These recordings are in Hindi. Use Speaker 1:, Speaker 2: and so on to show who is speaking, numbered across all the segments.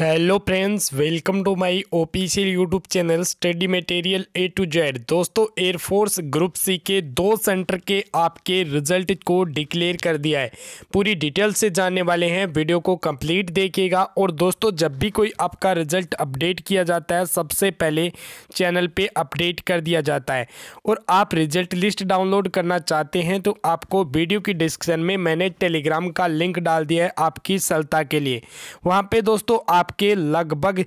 Speaker 1: hello friends welcome to my OPCL YouTube channel study material A to Z दोस्तों एयरफोर्स ग्रुप सी के दो सेंटर के आपके रिजल्ट को डिक्लेयर कर दिया है पूरी डिटेल से जानने वाले हैं वीडियो को कंप्लीट देखिएगा और दोस्तों जब भी कोई आपका रिजल्ट अपडेट किया जाता है सबसे पहले चैनल पर अपडेट कर दिया जाता है और आप रिजल्ट लिस्ट डाउनलोड करना चाहते हैं तो आपको वीडियो की डिस्क्रिप्शन में मैंने टेलीग्राम का लिंक डाल दिया है आपकी सलता के लिए वहाँ पर दोस्तों आप आपके लगभग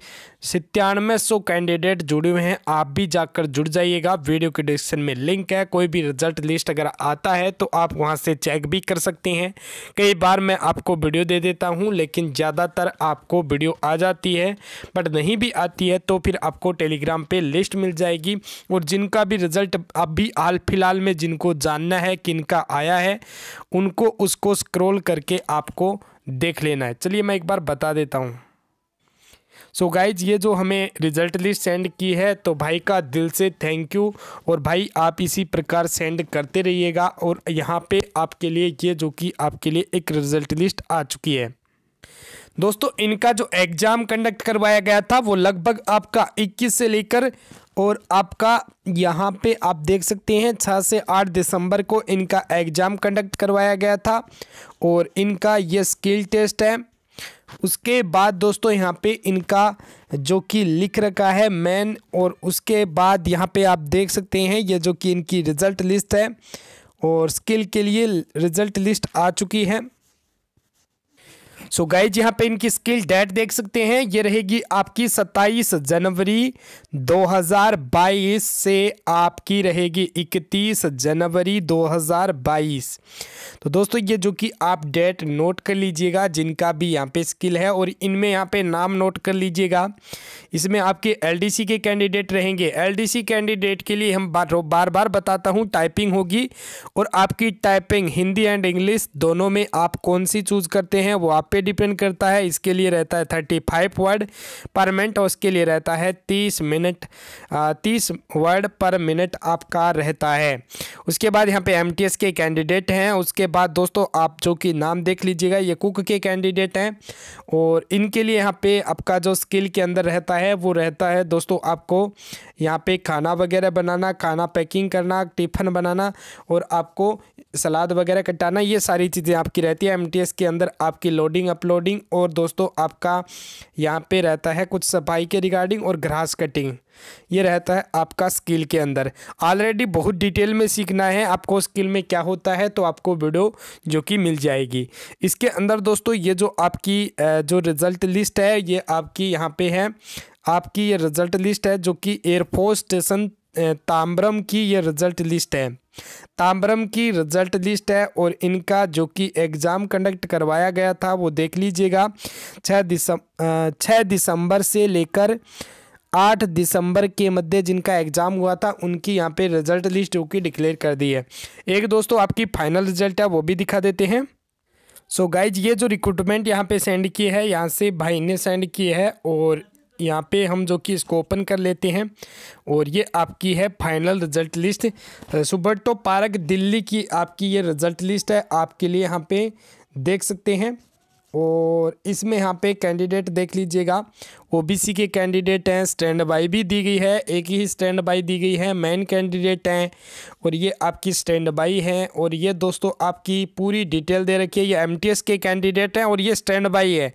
Speaker 1: सितानवे सौ कैंडिडेट जुड़े हुए हैं आप भी जाकर जुड़ जाइएगा वीडियो के डिस्क्रिप्शन में लिंक है कोई भी रिजल्ट लिस्ट अगर आता है तो आप वहाँ से चेक भी कर सकते हैं कई बार मैं आपको वीडियो दे देता हूँ लेकिन ज़्यादातर आपको वीडियो आ जाती है बट नहीं भी आती है तो फिर आपको टेलीग्राम पर लिस्ट मिल जाएगी और जिनका भी रिजल्ट अभी हाल फिलहाल में जिनको जानना है कि का आया है उनको उसको स्क्रॉल करके आपको देख लेना है चलिए मैं एक बार बता देता हूँ सो so गाइज ये जो हमें रिजल्ट लिस्ट सेंड की है तो भाई का दिल से थैंक यू और भाई आप इसी प्रकार सेंड करते रहिएगा और यहाँ पे आपके लिए ये जो कि आपके लिए एक रिजल्ट लिस्ट आ चुकी है दोस्तों इनका जो एग्ज़ाम कंडक्ट करवाया गया था वो लगभग आपका 21 से लेकर और आपका यहाँ पे आप देख सकते हैं छः से आठ दिसंबर को इनका एग्ज़ाम कंडक्ट करवाया गया था और इनका ये स्किल टेस्ट है उसके बाद दोस्तों यहाँ पे इनका जो कि लिख रखा है मैन और उसके बाद यहाँ पे आप देख सकते हैं ये जो कि इनकी रिज़ल्ट लिस्ट है और स्किल के लिए रिज़ल्ट लिस्ट आ चुकी है सो गाइज यहाँ पे इनकी स्किल डेट देख सकते हैं ये रहेगी आपकी 27 जनवरी 2022 से आपकी रहेगी 31 जनवरी 2022 तो दोस्तों ये जो कि आप डेट नोट कर लीजिएगा जिनका भी यहाँ पे स्किल है और इनमें यहाँ पे नाम नोट कर लीजिएगा इसमें आपके एलडीसी के कैंडिडेट रहेंगे एलडीसी कैंडिडेट के लिए हम बार बार बार बताता हूँ टाइपिंग होगी और आपकी टाइपिंग हिंदी एंड इंग्लिश दोनों में आप कौन सी चूज़ करते हैं वो आप पे डिपेंड करता है इसके लिए रहता है थर्टी फाइव वर्ड पर मिनट और उसके लिए रहता है तीस मिनट तीस वर्ड पर मिनट आपका रहता है उसके बाद यहाँ पे एम के कैंडिडेट हैं उसके बाद दोस्तों आप जो कि नाम देख लीजिएगा ये कुक के कैंडिडेट हैं और इनके लिए यहाँ पे आपका जो स्किल के अंदर रहता है वो रहता है दोस्तों आपको यहाँ पे खाना वगैरह बनाना खाना पैकिंग करना टिफ़न बनाना और आपको सलाद वगैरह कटाना ये सारी चीज़ें आपकी रहती है एम के अंदर आपकी लोडिंग डाउनलोडिंग अपलोडिंग और दोस्तों आपका यहाँ पे रहता है कुछ सफाई के रिगार्डिंग और घास कटिंग ये रहता है आपका स्किल के अंदर ऑलरेडी बहुत डिटेल में सीखना है आपको स्किल में क्या होता है तो आपको वीडियो जो कि मिल जाएगी इसके अंदर दोस्तों ये जो आपकी जो रिज़ल्ट लिस्ट है ये आपकी यहाँ पे है आपकी ये रिज़ल्ट लिस्ट है जो कि एयरफोर्स स्टेशन ताम्रम की ये रिजल्ट लिस्ट है ताम्रम की रिजल्ट लिस्ट है और इनका जो कि एग्ज़ाम कंडक्ट करवाया गया था वो देख लीजिएगा छः दिसंबर छः दिसंबर से लेकर आठ दिसंबर के मध्य जिनका एग्ज़ाम हुआ था उनकी यहाँ पे रिजल्ट लिस्ट कि डिक्लेयर कर दी है एक दोस्तों आपकी फाइनल रिजल्ट है वो भी दिखा देते हैं सो so गाइज ये जो रिक्रूटमेंट यहाँ पे सेंड की है यहाँ से भाई ने सेंड की है और यहाँ पे हम जो कि इसको ओपन कर लेते हैं और ये आपकी है final result list Subroto Park Delhi की आपकी ये रिजल्ट लिस्ट है आपके लिए यहाँ पे देख सकते हैं और इसमें यहाँ पे कैंडिडेट देख लीजिएगा ओबीसी के कैंडिडेट हैं स्टैंड बाई भी दी गई है एक ही स्टैंड बाई दी गई है मेन कैंडिडेट हैं और ये आपकी स्टैंड बाई हैं और ये दोस्तों आपकी पूरी डिटेल दे रखी है ये एम के कैंडिडेट हैं और ये स्टैंड बाई है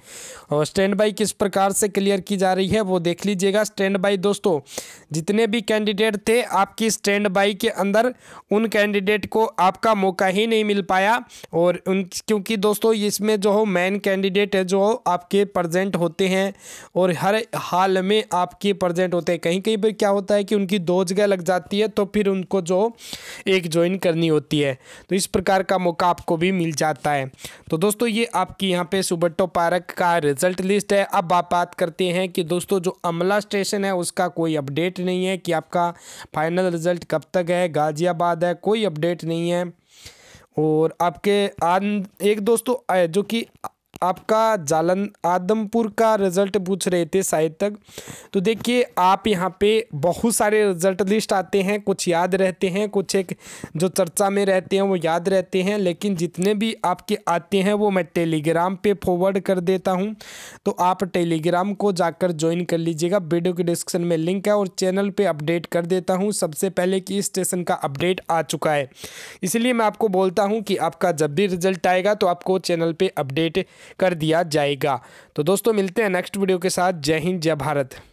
Speaker 1: और स्टैंड बाई किस प्रकार से क्लियर की जा रही है वो देख लीजिएगा स्टैंड बाई दोस्तों जितने भी कैंडिडेट थे आपकी स्टैंड बाई के अंदर उन कैंडिडेट को आपका मौका ही नहीं मिल पाया और उन क्योंकि दोस्तों इसमें जो हो मेन कैंडिडेट है जो आपके प्रजेंट होते हैं और हर हाल में आपके प्रजेंट होते हैं कहीं कहीं पर क्या होता है कि उनकी दो जगह लग जाती है तो फिर उनको जो एक ज्वाइन करनी होती है तो इस प्रकार का मौका आपको भी मिल जाता है तो दोस्तों ये आपकी यहाँ पे सुबट्टो पार्क का रिजल्ट लिस्ट है अब आप बात करते हैं कि दोस्तों जो अमला स्टेशन है उसका कोई अपडेट नहीं है कि आपका फाइनल रिजल्ट कब तक है गाज़ियाबाद है कोई अपडेट नहीं है और आपके आन एक दोस्तों जो कि आपका जालन आदमपुर का रिजल्ट पूछ रहे थे शायद तक तो देखिए आप यहाँ पे बहुत सारे रिजल्ट लिस्ट आते हैं कुछ याद रहते हैं कुछ एक जो चर्चा में रहते हैं वो याद रहते हैं लेकिन जितने भी आपके आते हैं वो मैं टेलीग्राम पे फॉरवर्ड कर देता हूँ तो आप टेलीग्राम को जाकर ज्वाइन कर लीजिएगा वीडियो के डिस्क्रिप्शन में लिंक है और चैनल पर अपडेट कर देता हूँ सबसे पहले कि स्टेशन का अपडेट आ चुका है इसलिए मैं आपको बोलता हूँ कि आपका जब भी रिजल्ट आएगा तो आपको चैनल पर अपडेट कर दिया जाएगा तो दोस्तों मिलते हैं नेक्स्ट वीडियो के साथ जय हिंद जय भारत